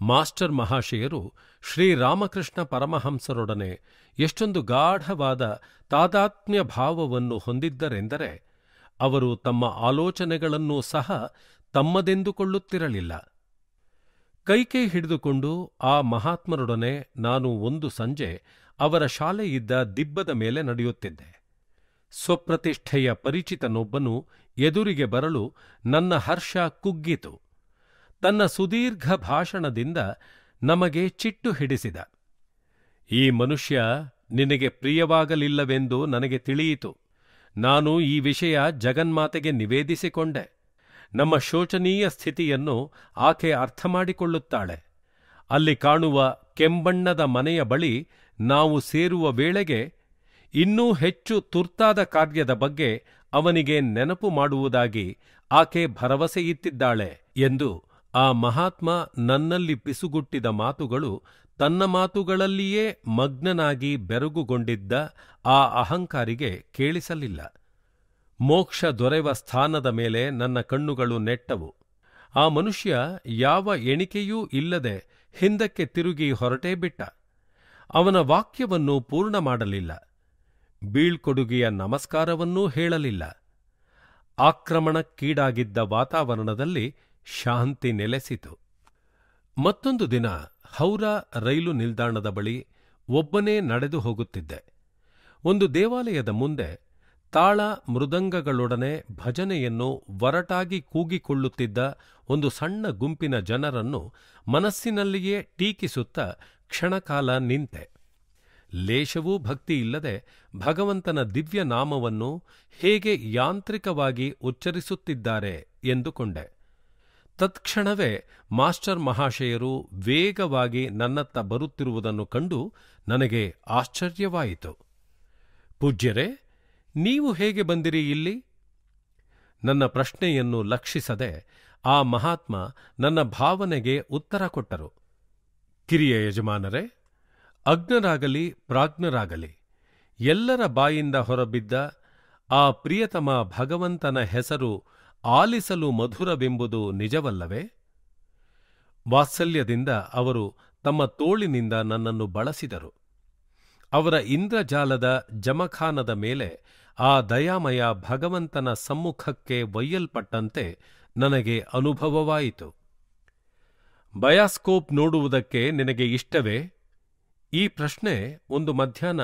ಮಾಸ್ಟರ್ ಮಹಾಶಯರು ಶ್ರೀರಾಮಕೃಷ್ಣ ಪರಮಹಂಸರೊಡನೆ ಎಷ್ಟೊಂದು ಗಾಢವಾದ ತಾದಾತ್ಮ್ಯ ಭಾವವನ್ನು ಹೊಂದಿದ್ದರೆಂದರೆ ಅವರು ತಮ್ಮ ಆಲೋಚನೆಗಳನ್ನೂ ಸಹ ತಮ್ಮದೆಂದುಕೊಳ್ಳುತ್ತಿರಲಿಲ್ಲ ಕೈಕೈ ಹಿಡಿದುಕೊಂಡು ಆ ಮಹಾತ್ಮರೊಡನೆ ನಾನು ಒಂದು ಸಂಜೆ ಅವರ ಶಾಲೆಯಿದ್ದ ದಿಬ್ಬದ ಮೇಲೆ ನಡೆಯುತ್ತಿದ್ದೆ ಸ್ವಪ್ರತಿಷ್ಠೆಯ ಪರಿಚಿತನೊಬ್ಬನು ಎದುರಿಗೆ ಬರಲು ನನ್ನ ಹರ್ಷ ಕುಗ್ಗಿತು ತನ್ನ ಸುದೀರ್ಘ ಭಾಷಣದಿಂದ ನಮಗೆ ಚಿಟ್ಟು ಹಿಡಿಸಿದ ಈ ಮನುಷ್ಯ ನಿನಗೆ ಪ್ರಿಯವಾಗಲಿಲ್ಲವೆಂದು ನನಗೆ ತಿಳಿಯಿತು ನಾನು ಈ ವಿಷಯ ಜಗನ್ಮಾತೆಗೆ ನಿವೇದಿಸಿಕೊಂಡೆ ನಮ್ಮ ಶೋಚನೀಯ ಸ್ಥಿತಿಯನ್ನು ಆಕೆ ಅರ್ಥ ಅಲ್ಲಿ ಕಾಣುವ ಕೆಂಬಣ್ಣದ ಮನೆಯ ಬಳಿ ನಾವು ಸೇರುವ ವೇಳೆಗೆ ಇನ್ನೂ ಹೆಚ್ಚು ತುರ್ತಾದ ಕಾರ್ಯದ ಬಗ್ಗೆ ಅವನಿಗೆ ನೆನಪು ಮಾಡುವುದಾಗಿ ಆಕೆ ಭರವಸೆಯಿತ್ತಿದ್ದಾಳೆ ಎಂದು ಆ ಮಹಾತ್ಮ ನನ್ನಲ್ಲಿ ಪಿಸುಗುಟ್ಟಿದ ಮಾತುಗಳು ತನ್ನ ಮಾತುಗಳಲ್ಲಿಯೇ ಮಗ್ನನಾಗಿ ಬೆರಗುಗೊಂಡಿದ್ದ ಆ ಅಹಂಕಾರಿಗೆ ಕೇಳಿಸಲಿಲ್ಲ ಮೋಕ್ಷ ದೊರೆವ ಸ್ಥಾನದ ಮೇಲೆ ನನ್ನ ಕಣ್ಣುಗಳು ನೆಟ್ಟವು ಆ ಮನುಷ್ಯ ಯಾವ ಎಣಿಕೆಯೂ ಇಲ್ಲದೆ ಹಿಂದಕ್ಕೆ ತಿರುಗಿ ಹೊರಟೇ ಬಿಟ್ಟ ಅವನ ವಾಕ್ಯವನ್ನು ಪೂರ್ಣ ಮಾಡಲಿಲ್ಲ ಬೀಳ್ಕೊಡುಗೆಯ ನಮಸ್ಕಾರವನ್ನೂ ಹೇಳಲಿಲ್ಲ ಆಕ್ರಮಣಕ್ಕೀಡಾಗಿದ್ದ ವಾತಾವರಣದಲ್ಲಿ ಶಾಂತಿ ನೆಲೆಸಿತು ಮತ್ತೊಂದು ದಿನ ಹೌರಾ ರೈಲು ನಿಲ್ದಾಣದ ಬಳಿ ಒಬ್ಬನೇ ನಡೆದು ಹೋಗುತ್ತಿದ್ದೆ ಒಂದು ದೇವಾಲಯದ ಮುಂದೆ ತಾಳ ಮೃದಂಗಗಳೊಡನೆ ಭಜನೆಯನ್ನು ಒರಟಾಗಿ ಕೂಗಿಕೊಳ್ಳುತ್ತಿದ್ದ ಒಂದು ಸಣ್ಣ ಗುಂಪಿನ ಜನರನ್ನು ಮನಸ್ಸಿನಲ್ಲಿಯೇ ಟೀಕಿಸುತ್ತ ಕ್ಷಣಕಾಲ ನಿಂತೆ ಲೇಷವೂ ಭಕ್ತಿ ಇಲ್ಲದೆ ಭಗವಂತನ ದಿವ್ಯನಾಮವನ್ನು ಹೇಗೆ ಯಾಂತ್ರಿಕವಾಗಿ ಉಚ್ಚರಿಸುತ್ತಿದ್ದಾರೆ ಎಂದುಕೊಂಡೆ ತತ್ಕ್ಷಣವೇ ಮಾಸ್ಟರ್ ಮಹಾಶಯರು ವೇಗವಾಗಿ ನನ್ನತ್ತ ಬರುತ್ತಿರುವುದನ್ನು ಕಂಡು ನನಗೆ ಆಶ್ಚರ್ಯವಾಯಿತು ಪೂಜ್ಯರೇ ನೀವು ಹೇಗೆ ಬಂದಿರಿ ಇಲ್ಲಿ ನನ್ನ ಪ್ರಶ್ನೆಯನ್ನು ಲಕ್ಷಿಸದೆ ಆ ಮಹಾತ್ಮ ನನ್ನ ಭಾವನೆಗೆ ಉತ್ತರ ಕೊಟ್ಟರು ಕಿರಿಯ ಯಜಮಾನರೇ ಅಗ್ನರಾಗಲಿ ಪ್ರಾಜ್ಞರಾಗಲಿ ಎಲ್ಲರ ಬಾಯಿಂದ ಹೊರಬಿದ್ದ ಆ ಪ್ರಿಯತಮ ಭಗವಂತನ ಹೆಸರು ಆಲಿಸಲು ಮಧುರವೆಂಬುದು ನಿಜವಲ್ಲವೇ ವಾತ್ಸಲ್ಯದಿಂದ ಅವರು ತಮ್ಮ ತೋಳಿನಿಂದ ನನ್ನನ್ನು ಬಳಸಿದರು ಅವರ ಇಂದ್ರಜಾಲದ ಜಮಖಾನದ ಮೇಲೆ ಆ ದಯಾಮಯ ಭಗವಂತನ ಸಮ್ಮುಖಕ್ಕೆ ಒಯ್ಯಲ್ಪಟ್ಟಂತೆ ನನಗೆ ಅನುಭವವಾಯಿತು ಬಯಾಸ್ಕೋಪ್ ನೋಡುವುದಕ್ಕೆ ನಿನಗೆ ಇಷ್ಟವೇ ಈ ಪ್ರಶ್ನೆ ಒಂದು ಮಧ್ಯಾಹ್ನ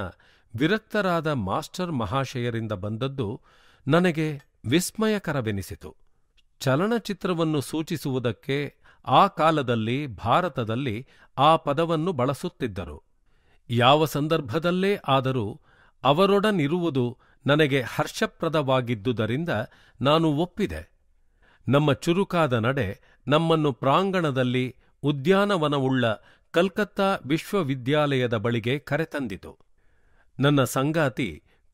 ವಿರಕ್ತರಾದ ಮಾಸ್ಟರ್ ಮಹಾಶಯರಿಂದ ಬಂದದ್ದು ನನಗೆ ವಿಸ್ಮಯಕರವೆನಿಸಿತು ಚಲನಚಿತ್ರವನ್ನು ಸೂಚಿಸುವುದಕ್ಕೆ ಆ ಕಾಲದಲ್ಲಿ ಭಾರತದಲ್ಲಿ ಆ ಪದವನ್ನು ಬಳಸುತ್ತಿದ್ದರು ಯಾವ ಸಂದರ್ಭದಲ್ಲೇ ಆದರೂ ಅವರೊಡನಿರುವುದು ನನಗೆ ಹರ್ಷಪ್ರದವಾಗಿದ್ದುದರಿಂದ ನಾನು ಒಪ್ಪಿದೆ ನಮ್ಮ ಚುರುಕಾದ ನಡೆ ನಮ್ಮನ್ನು ಪ್ರಾಂಗಣದಲ್ಲಿ ಉದ್ಯಾನವನವುಳ್ಳ ಕಲ್ಕತ್ತಾ ವಿಶ್ವವಿದ್ಯಾಲಯದ ಬಳಿಗೆ ಕರೆತಂದಿತು ನನ್ನ ಸಂಗಾತಿ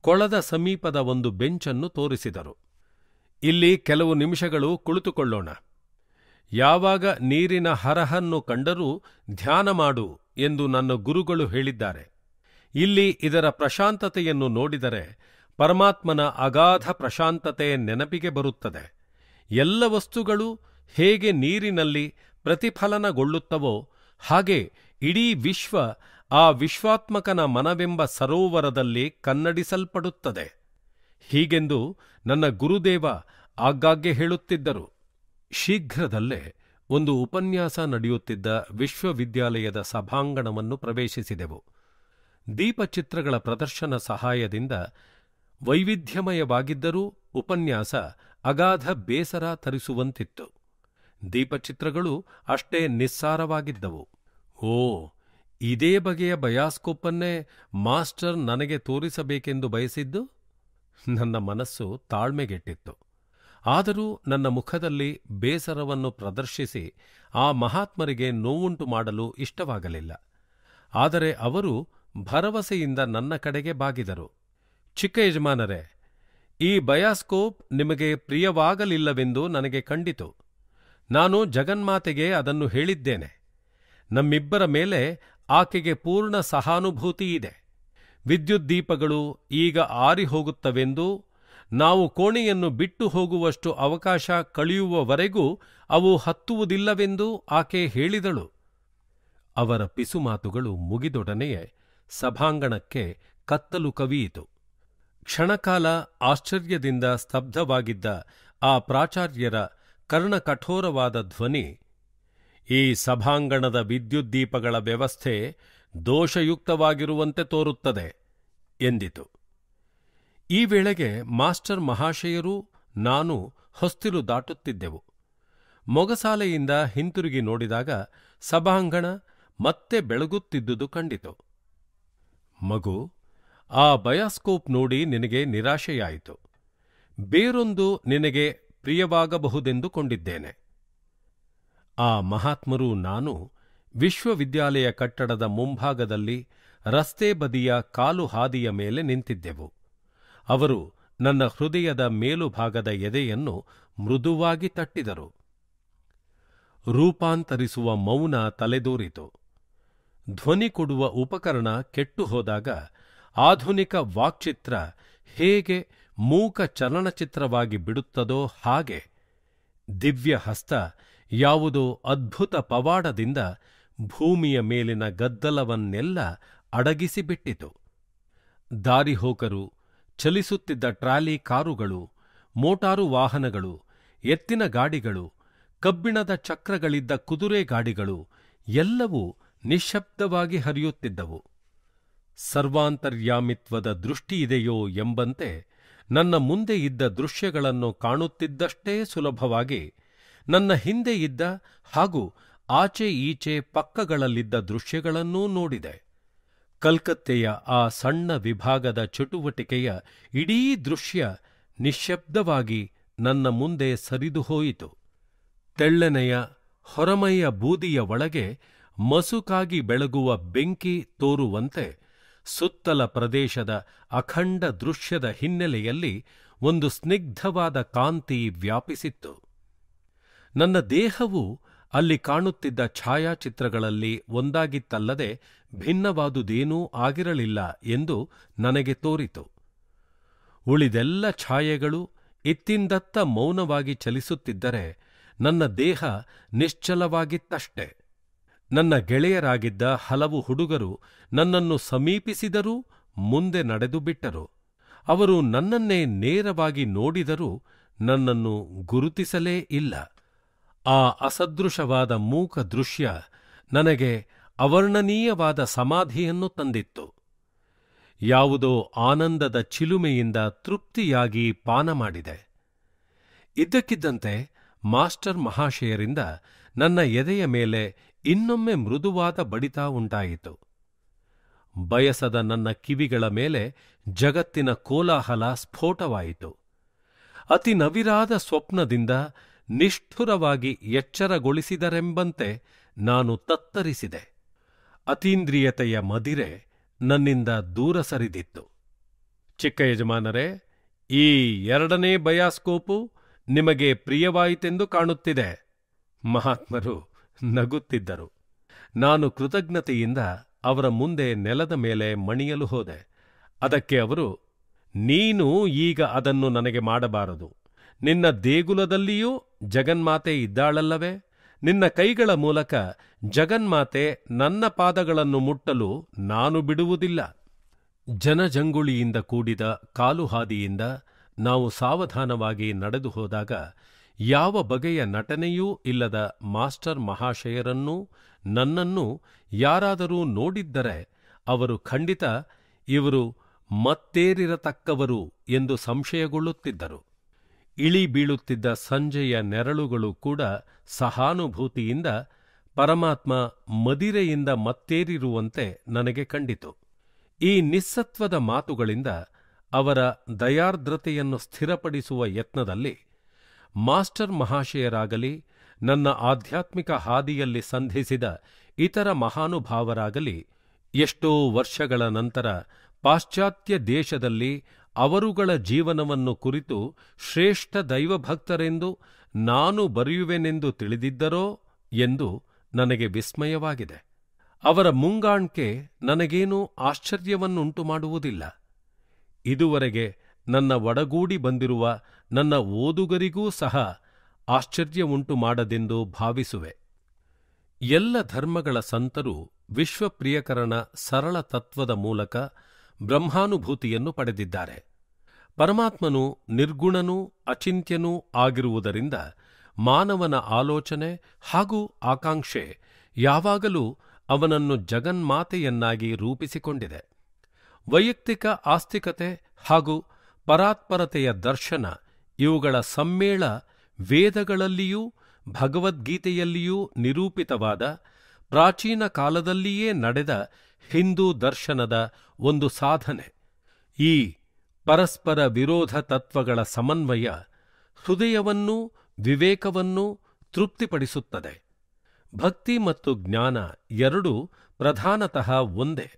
ಕೊಳದ ಸಮೀಪದ ಒಂದು ಬೆಂಚನ್ನು ತೋರಿಸಿದರು ಇಲ್ಲಿ ಕೆಲವು ನಿಮಿಷಗಳು ಕುಳಿತುಕೊಳ್ಳೋಣ ಯಾವಾಗ ನೀರಿನ ಹರಹನ್ನು ಕಂಡರೂ ಧ್ಯಾನ ಮಾಡು ಎಂದು ನನ್ನ ಗುರುಗಳು ಹೇಳಿದ್ದಾರೆ ಇಲ್ಲಿ ಇದರ ಪ್ರಶಾಂತತೆಯನ್ನು ನೋಡಿದರೆ ಪರಮಾತ್ಮನ ಅಗಾಧ ಪ್ರಶಾಂತತೆ ನೆನಪಿಗೆ ಬರುತ್ತದೆ ಎಲ್ಲ ವಸ್ತುಗಳು ಹೇಗೆ ನೀರಿನಲ್ಲಿ ಪ್ರತಿಫಲನಗೊಳ್ಳುತ್ತವೋ ಹಾಗೆ ಇಡೀ ವಿಶ್ವ ಆ ವಿಶ್ವಾತ್ಮಕನ ಮನವೆಂಬ ಸರೋವರದಲ್ಲಿ ಕನ್ನಡಿಸಲ್ಪಡುತ್ತದೆ ಹೀಗೆಂದು ನನ್ನ ಗುರುದೇವ ಆಗಾಗ್ಗೆ ಹೇಳುತ್ತಿದ್ದರು ಶೀಘ್ರದಲ್ಲೇ ಒಂದು ಉಪನ್ಯಾಸ ನಡೆಯುತ್ತಿದ್ದ ವಿಶ್ವವಿದ್ಯಾಲಯದ ಸಭಾಂಗಣವನ್ನು ಪ್ರವೇಶಿಸಿದೆವು ದೀಪಚಿತ್ರಗಳ ಪ್ರದರ್ಶನ ಸಹಾಯದಿಂದ ವೈವಿಧ್ಯಮಯವಾಗಿದ್ದರೂ ಉಪನ್ಯಾಸ ಅಗಾಧ ಬೇಸರ ತರಿಸುವಂತಿತ್ತು ದೀಪಚಿತ್ರಗಳು ಅಷ್ಟೇ ನಿಸ್ಸಾರವಾಗಿದ್ದವು ಓ ಇದೇ ಬಗೆಯ ಬಯಾಸ್ಕೋಪನ್ನೇ ಮಾಸ್ಟರ್ ನನಗೆ ತೋರಿಸಬೇಕೆಂದು ಬಯಸಿದ್ದು ನನ್ನ ಮನಸ್ಸು ತಾಳ್ಮೆಗೆಟ್ಟಿತ್ತು ಆದರೂ ನನ್ನ ಮುಖದಲ್ಲಿ ಬೇಸರವನ್ನು ಪ್ರದರ್ಶಿಸಿ ಆ ಮಹಾತ್ಮರಿಗೆ ನೋವುಂಟು ಮಾಡಲು ಇಷ್ಟವಾಗಲಿಲ್ಲ ಆದರೆ ಅವರು ಭರವಸೆಯಿಂದ ನನ್ನ ಕಡೆಗೆ ಬಾಗಿದರು ಚಿಕ್ಕ ಯಜಮಾನರೇ ಈ ಬಯಾಸ್ಕೋಪ್ ನಿಮಗೆ ಪ್ರಿಯವಾಗಲಿಲ್ಲವೆಂದು ನನಗೆ ಕಂಡಿತು ನಾನು ಜಗನ್ಮಾತೆಗೆ ಅದನ್ನು ಹೇಳಿದ್ದೇನೆ ನಮ್ಮಿಬ್ಬರ ಮೇಲೆ ಆಕೆಗೆ ಪೂರ್ಣ ಸಹಾನುಭೂತಿಯಿದೆ ವಿದ್ಯುತ್ ದೀಪಗಳು ಈಗ ಆರಿ ನಾವು ಕೋಣೆಯನ್ನು ಬಿಟ್ಟು ಹೋಗುವಷ್ಟು ಅವಕಾಶ ಕಳೆಯುವವರೆಗೂ ಅವು ಹತ್ತುವುದಿಲ್ಲವೆಂದು ಆಕೆ ಹೇಳಿದಳು ಅವರ ಪಿಸುಮಾತುಗಳು ಮುಗಿದೊಡನೆಯೇ ಸಭಾಂಗಣಕ್ಕೆ ಕತ್ತಲು ಕವಿಯಿತು ಕ್ಷಣಕಾಲ ಆಶ್ಚರ್ಯದಿಂದ ಸ್ತಬ್ಧವಾಗಿದ್ದ ಆ ಪ್ರಾಚಾರ್ಯರ ಕರ್ಣಕಠೋರವಾದ ಧ್ವನಿ ಈ ಸಭಾಂಗಣದ ವಿದ್ಯುದ್ದೀಪಗಳ ವ್ಯವಸ್ಥೆ ದೋಷಯುಕ್ತವಾಗಿರುವಂತೆ ತೋರುತ್ತದೆ ಎಂದಿತು ಈ ವೇಳೆಗೆ ಮಾಸ್ಟರ್ ಮಹಾಶಯರೂ ನಾನು ಹೊಸ್ತಿಲು ದಾಟುತ್ತಿದ್ದೆವು ಮೊಗಸಾಲೆಯಿಂದ ಹಿಂತಿರುಗಿ ನೋಡಿದಾಗ ಸಭಾಂಗಣ ಮತ್ತೆ ಬೆಳಗುತ್ತಿದ್ದುದು ಕಂಡಿತು ಮಗು ಆ ಬಯಾಸ್ಕೋಪ್ ನೋಡಿ ನಿನಗೆ ನಿರಾಶೆಯಾಯಿತು ಬೇರೊಂದು ನಿನಗೆ ಪ್ರಿಯವಾಗಬಹುದೆಂದುಕೊಂಡಿದ್ದೇನೆ ಆ ಮಹಾತ್ಮರು ನಾನು ವಿಶ್ವವಿದ್ಯಾಲಯ ಕಟ್ಟಡದ ಮುಂಭಾಗದಲ್ಲಿ ರಸ್ತೆ ಬದಿಯ ಕಾಲು ಹಾದಿಯ ಮೇಲೆ ನಿಂತಿದ್ದೆವು ಅವರು ನನ್ನ ಹೃದಯದ ಮೇಲುಭಾಗದ ಎದೆಯನ್ನು ಮೃದುವಾಗಿ ತಟ್ಟಿದರು ರೂಪಾಂತರಿಸುವ ಮೌನ ತಲೆದೋರಿತು ಧ್ವನಿ ಕೊಡುವ ಉಪಕರಣ ಕೆಟ್ಟು ಹೋದಾಗ ಆಧುನಿಕ ವಾಕ್ಚಿತ್ರ ಹೇಗೆ ಮೂಕ ಚಲನಚಿತ್ರವಾಗಿ ಬಿಡುತ್ತದೋ ಹಾಗೆ ದಿವ್ಯ ಹಸ್ತ ಯಾವುದೋ ಅದ್ಭುತ ಪವಾಡದಿಂದ ಭೂಮಿಯ ಮೇಲಿನ ಗದ್ದಲವನ್ನೆಲ್ಲ ಅಡಗಿಸಿಬಿಟ್ಟಿತು ದಾರಿಹೋಕರು ಚಲಿಸುತ್ತಿದ್ದ ಟ್ರಾಲಿ ಕಾರುಗಳು ಮೋಟಾರು ವಾಹನಗಳು ಎತ್ತಿನ ಗಾಡಿಗಳು ಕಬ್ಬಿಣದ ಚಕ್ರಗಳಿದ್ದ ಕುದುರೆ ಗಾಡಿಗಳು ಎಲ್ಲವೂ ನಿಶ್ಶಬ್ದವಾಗಿ ಹರಿಯುತ್ತಿದ್ದವು ಸರ್ವಾಂತರ್ಯಾಮಿತ್ವದ ದೃಷ್ಟಿಯಿದೆಯೋ ಎಂಬಂತೆ ನನ್ನ ಮುಂದೆ ಇದ್ದ ದೃಶ್ಯಗಳನ್ನು ಕಾಣುತ್ತಿದ್ದಷ್ಟೇ ಸುಲಭವಾಗಿ ನನ್ನ ಹಿಂದೆ ಇದ್ದ ಹಾಗೂ ಆಚೆ ಈಚೆ ಪಕ್ಕಗಳಲ್ಲಿದ್ದ ದೃಶ್ಯಗಳನ್ನೂ ನೋಡಿದೆ ಕಲ್ಕತ್ತೆಯ ಆ ಸಣ್ಣ ವಿಭಾಗದ ಚಟುವಟಿಕೆಯ ಇಡೀ ದೃಶ್ಯ ನಿಶ್ಯಬ್ದವಾಗಿ ನನ್ನ ಮುಂದೆ ಸರಿದು ಹೋಯಿತು ತೆಳ್ಳನೆಯ ಹೊರಮೈಯ ಬೂದಿಯ ಒಳಗೆ ಮಸುಕಾಗಿ ಬೆಳಗುವ ಬೆಂಕಿ ತೋರುವಂತೆ ಸುತ್ತಲ ಪ್ರದೇಶದ ಅಖಂಡ ದೃಶ್ಯದ ಹಿನ್ನೆಲೆಯಲ್ಲಿ ಒಂದು ಸ್ನಿಗ್ಧವಾದ ಕಾಂತಿ ವ್ಯಾಪಿಸಿತ್ತು ನನ್ನ ದೇಹವು ಅಲ್ಲಿ ಕಾಣುತ್ತಿದ್ದ ಛಾಯಾಚಿತ್ರಗಳಲ್ಲಿ ಒಂದಾಗಿತ್ತಲ್ಲದೆ ಭಿನ್ನವಾದುದೇನೂ ಆಗಿರಲಿಲ್ಲ ಎಂದು ನನಗೆ ತೋರಿತು ಉಳಿದೆಲ್ಲ ಛಾಯೆಗಳು ಇತ್ತಿಂದತ್ತ ಮೌನವಾಗಿ ಚಲಿಸುತ್ತಿದ್ದರೆ ನನ್ನ ದೇಹ ನಿಶ್ಚಲವಾಗಿತ್ತಷ್ಟೆ ನನ್ನ ಗೆಳೆಯರಾಗಿದ್ದ ಹಲವು ಹುಡುಗರು ನನ್ನನ್ನು ಸಮೀಪಿಸಿದರೂ ಮುಂದೆ ನಡೆದು ಬಿಟ್ಟರು ಅವರು ನನ್ನನ್ನೇ ನೇರವಾಗಿ ನೋಡಿದರೂ ನನ್ನನ್ನು ಗುರುತಿಸಲೇ ಇಲ್ಲ ಆ ಅಸದೃಶವಾದ ಮೂಕ ದೃಶ್ಯ ನನಗೆ ಅವರ್ಣನೀಯವಾದ ಸಮಾಧಿಯನ್ನು ತಂದಿತ್ತು ಯಾವುದೋ ಆನಂದದ ಚಿಲುಮೆಯಿಂದ ತೃಪ್ತಿಯಾಗಿ ಪಾನ ಮಾಡಿದೆ ಇದ್ದಕ್ಕಿದ್ದಂತೆ ಮಾಸ್ಟರ್ ಮಹಾಶಯರಿಂದ ನನ್ನ ಎದೆಯ ಮೇಲೆ ಇನ್ನೊಮ್ಮೆ ಮೃದುವಾದ ಬಡಿತ ಉಂಟಾಯಿತು ಬಯಸದ ನನ್ನ ಕಿವಿಗಳ ಮೇಲೆ ಜಗತ್ತಿನ ಕೋಲಾಹಲ ಸ್ಫೋಟವಾಯಿತು ಅತಿ ನವಿರಾದ ಸ್ವಪ್ನದಿಂದ ನಿಷ್ಠುರವಾಗಿ ಎಚ್ಚರಗೊಳಿಸಿದರೆಂಬಂತೆ ನಾನು ತತ್ತರಿಸಿದೆ ಅತೀಂದ್ರಿಯತೆಯ ಮದಿರೆ ನನ್ನಿಂದ ದೂರ ಸರಿದಿತ್ತು ಚಿಕ್ಕ ಯಜಮಾನರೇ ಈ ಎರಡನೇ ಬಯಾಸ್ಕೋಪು ನಿಮಗೆ ಪ್ರಿಯವಾಯಿತೆಂದು ಕಾಣುತ್ತಿದೆ ಮಹಾತ್ಮರು ನಗುತ್ತಿದ್ದರು ನಾನು ಕೃತಜ್ಞತೆಯಿಂದ ಅವರ ಮುಂದೆ ನೆಲದ ಮೇಲೆ ಮಣಿಯಲು ಹೋದೆ ಅದಕ್ಕೆ ಅವರು ನೀನು ಈಗ ಅದನ್ನು ನನಗೆ ಮಾಡಬಾರದು ನಿನ್ನ ದೇಗುಲದಲ್ಲಿಯೂ ಜಗನ್ಮಾತೆ ಇದ್ದಾಳಲ್ಲವೇ ನಿನ್ನ ಕೈಗಳ ಮೂಲಕ ಜಗನ್ಮಾತೆ ನನ್ನ ಪಾದಗಳನ್ನು ಮುಟ್ಟಲು ನಾನು ಬಿಡುವುದಿಲ್ಲ ಜನಜಂಗುಳಿಯಿಂದ ಕೂಡಿದ ಕಾಲುಹಾದಿಯಿಂದ ನಾವು ಸಾವಧಾನವಾಗಿ ನಡೆದು ಹೋದಾಗ ಯಾವ ಬಗೆಯ ನಟನೆಯೂ ಇಲ್ಲದ ಮಾಸ್ಟರ್ ಮಹಾಶಯರನ್ನೂ ನನ್ನನ್ನು ಯಾರಾದರೂ ನೋಡಿದ್ದರೆ ಅವರು ಖಂಡಿತ ಇವರು ಮತ್ತೇರಿರತಕ್ಕವರು ಎಂದು ಸಂಶಯಗೊಳ್ಳುತ್ತಿದ್ದರು ಇಳಿ ಬೀಳುತ್ತಿದ್ದ ಸಂಜೆಯ ನೆರಳುಗಳು ಕೂಡ ಸಹಾನುಭೂತಿಯಿಂದ ಪರಮಾತ್ಮ ಮದಿರೆಯಿಂದ ಮತ್ತೇರಿರುವಂತೆ ನನಗೆ ಕಂಡಿತು ಈ ನಿಸ್ಸತ್ವದ ಮಾತುಗಳಿಂದ ಅವರ ದಯಾರ್ದ್ರತೆಯನ್ನು ಸ್ಥಿರಪಡಿಸುವ ಯತ್ನದಲ್ಲಿ ಮಾಸ್ಟರ್ ಮಹಾಶಯರಾಗಲಿ ನನ್ನ ಆಧ್ಯಾತ್ಮಿಕ ಹಾದಿಯಲ್ಲಿ ಸಂಧಿಸಿದ ಇತರ ಮಹಾನುಭಾವರಾಗಲಿ ಎಷ್ಟೋ ವರ್ಷಗಳ ನಂತರ ಪಾಶ್ಚಾತ್ಯ ದೇಶದಲ್ಲಿ ಅವರುಗಳ ಜೀವನವನ್ನು ಕುರಿತು ಶ್ರೇಷ್ಠ ದೈವಭಕ್ತರೆಂದು ನಾನು ಬರೆಯುವೆನೆಂದು ತಿಳಿದಿದ್ದರೋ ಎಂದು ನನಗೆ ವಿಸ್ಮಯವಾಗಿದೆ ಅವರ ಮುಂಗಾಣ್ಕೆ ನನಗೇನೂ ಆಶ್ಚರ್ಯವನ್ನುಂಟು ಮಾಡುವುದಿಲ್ಲ ಇದುವರೆಗೆ ನನ್ನ ಒಡಗೂಡಿ ಬಂದಿರುವ ನನ್ನ ಓದುಗರಿಗೂ ಸಹ ಆಶ್ಚರ್ಯವುಂಟು ಮಾಡದೆಂದು ಭಾವಿಸುವೆ ಎಲ್ಲ ಧರ್ಮಗಳ ಸಂತರು ವಿಶ್ವಪ್ರಿಯಕರಣ ಸರಳ ತತ್ವದ ಮೂಲಕ ಬ್ರಹ್ಮಾನುಭೂತಿಯನ್ನು ಪಡೆದಿದ್ದಾರೆ ಪರಮಾತ್ಮನು ನಿರ್ಗುಣನೂ ಅಚಿಂತ್ಯನೂ ಆಗಿರುವುದರಿಂದ ಮಾನವನ ಆಲೋಚನೆ ಹಾಗೂ ಆಕಾಂಕ್ಷೆ ಯಾವಾಗಲೂ ಅವನನ್ನು ಜಗನ್ಮಾತೆಯನ್ನಾಗಿ ರೂಪಿಸಿಕೊಂಡಿದೆ ವೈಯಕ್ತಿಕ ಆಸ್ತಿಕತೆ ಹಾಗೂ ಪರಾತ್ಪರತೆಯ ದರ್ಶನ ಇವುಗಳ ಸಮ್ಮೇಳ ವೇದಗಳಲ್ಲಿಯೂ ಭಗವದ್ಗೀತೆಯಲ್ಲಿಯೂ ನಿರೂಪಿತವಾದ ಪ್ರಾಚೀನ ಕಾಲದಲ್ಲಿಯೇ ನಡೆದ ಹಿಂದೂ ದರ್ಶನದ ಒಂದು ಸಾಧನೆ ಈ ಪರಸ್ಪರ ವಿರೋಧ ತತ್ವಗಳ ಸಮನ್ವಯ ಹೃದಯವನ್ನೂ ವಿವೇಕವನ್ನೂ ತೃಪ್ತಿಪಡಿಸುತ್ತದೆ ಭಕ್ತಿ ಮತ್ತು ಜ್ಞಾನ ಎರಡೂ ಪ್ರಧಾನತಃ ಒಂದೇ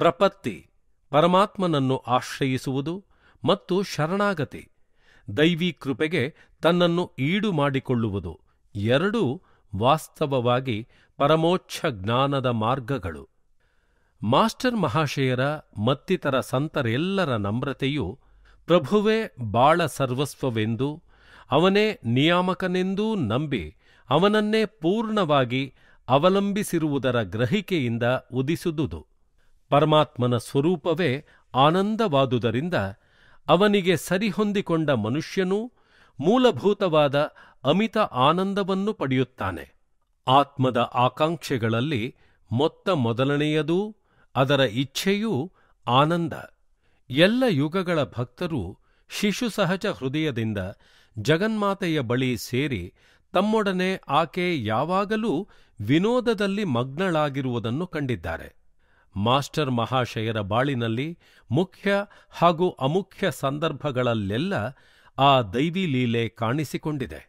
ಪ್ರಪತ್ತಿ ಪರಮಾತ್ಮನನ್ನು ಆಶ್ರಯಿಸುವುದು ಮತ್ತು ಶರಣಾಗತಿ ದೈವಿ ಕೃಪೆಗೆ ತನ್ನನ್ನು ಈಡು ಮಾಡಿಕೊಳ್ಳುವುದು ಎರಡೂ ವಾಸ್ತವವಾಗಿ ಪರಮೋಚ್ಛ ಜ್ಞಾನದ ಮಾರ್ಗಗಳು ಮಾಸ್ಟರ್ ಮಹಾಶಯರ ಮತ್ತಿತರ ಸಂತರೆಲ್ಲರ ನಮ್ರತೆಯು ಪ್ರಭುವೇ ಬಾಳ ಸರ್ವಸ್ವವೆಂದೂ ಅವನೇ ನಿಯಾಮಕನೆಂದೂ ನಂಬಿ ಅವನನ್ನೇ ಪೂರ್ಣವಾಗಿ ಅವಲಂಬಿಸಿರುವುದರ ಗ್ರಹಿಕೆಯಿಂದ ಉದಿಸುದುದು ಪರಮಾತ್ಮನ ಸ್ವರೂಪವೇ ಆನಂದವಾದುದರಿಂದ ಅವನಿಗೆ ಸರಿಹೊಂದಿಕೊಂಡ ಮನುಷ್ಯನೂ ಮೂಲಭೂತವಾದ ಅಮಿತ ಆನಂದವನ್ನು ಪಡೆಯುತ್ತಾನೆ ಆತ್ಮದ ಆಕಾಂಕ್ಷೆಗಳಲ್ಲಿ ಮೊತ್ತ ಮೊದಲನೆಯದೂ ಅದರ ಇಚ್ಛೆಯೂ ಆನಂದ ಎಲ್ಲ ಯುಗಗಳ ಭಕ್ತರು ಶಿಶು ಸಹಜ ಹೃದಯದಿಂದ ಜಗನ್ಮಾತೆಯ ಬಳಿ ಸೇರಿ ತಮ್ಮೊಡನೆ ಆಕೆ ಯಾವಾಗಲೂ ವಿನೋದದಲ್ಲಿ ಮಗ್ನಳಾಗಿರುವುದನ್ನು ಕಂಡಿದ್ದಾರೆ ಮಾಸ್ಟರ್ ಮಹಾಶಯರ ಬಾಳಿನಲ್ಲಿ ಮುಖ್ಯ ಹಾಗೂ ಅಮುಖ್ಯ ಸಂದರ್ಭಗಳಲ್ಲೆಲ್ಲ ಆ ದೈವಿ ಲೀಲೆ ಕಾಣಿಸಿಕೊಂಡಿದೆ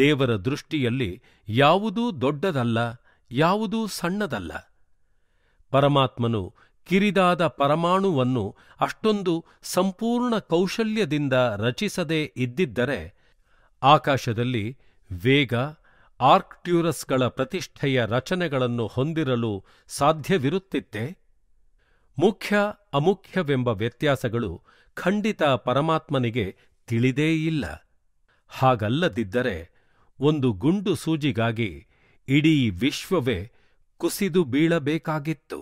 ದೇವರ ದೃಷ್ಟಿಯಲ್ಲಿ ಯಾವುದೂ ದೊಡ್ಡದಲ್ಲ ಯಾವುದೂ ಸಣ್ಣದಲ್ಲ ಪರಮಾತ್ಮನು ಕಿರಿದಾದ ಪರಮಾಣುವನ್ನು ಅಷ್ಟೊಂದು ಸಂಪೂರ್ಣ ಕೌಶಲ್ಯದಿಂದ ರಚಿಸದೇ ಇದ್ದಿದ್ದರೆ ಆಕಾಶದಲ್ಲಿ ವೇಗ ಆರ್ಕ್ಟ್ಯೂರಸ್ಗಳ ಪ್ರತಿಷ್ಠೆಯ ರಚನೆಗಳನ್ನು ಹೊಂದಿರಲು ಸಾಧ್ಯವಿರುತ್ತಿತ್ತೆ ಮುಖ್ಯ ಅಮುಖ್ಯವೆಂಬ ವ್ಯತ್ಯಾಸಗಳು ಖಂಡಿತ ಪರಮಾತ್ಮನಿಗೆ ತಿಳಿದೇ ಇಲ್ಲ ಹಾಗಲ್ಲದಿದ್ದರೆ ಒಂದು ಗುಂಡು ಸೂಜಿಗಾಗಿ ಇಡೀ ವಿಶ್ವವೇ ಕುಸಿದು ಬೀಳಬೇಕಾಗಿತ್ತು